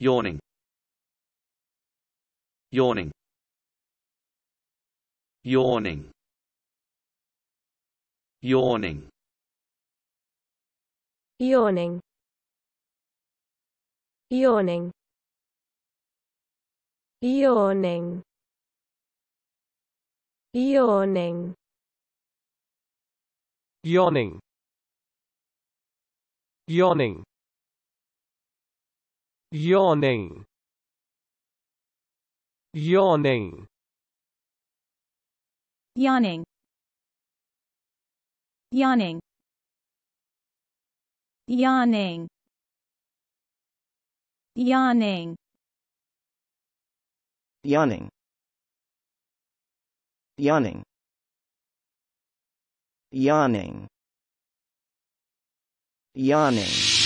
yawning yawning yawning yawning yawning yawning yawning yawning yawning yawning yawning yawning yawning yawning yawning yawning yawning yawning yawning yawning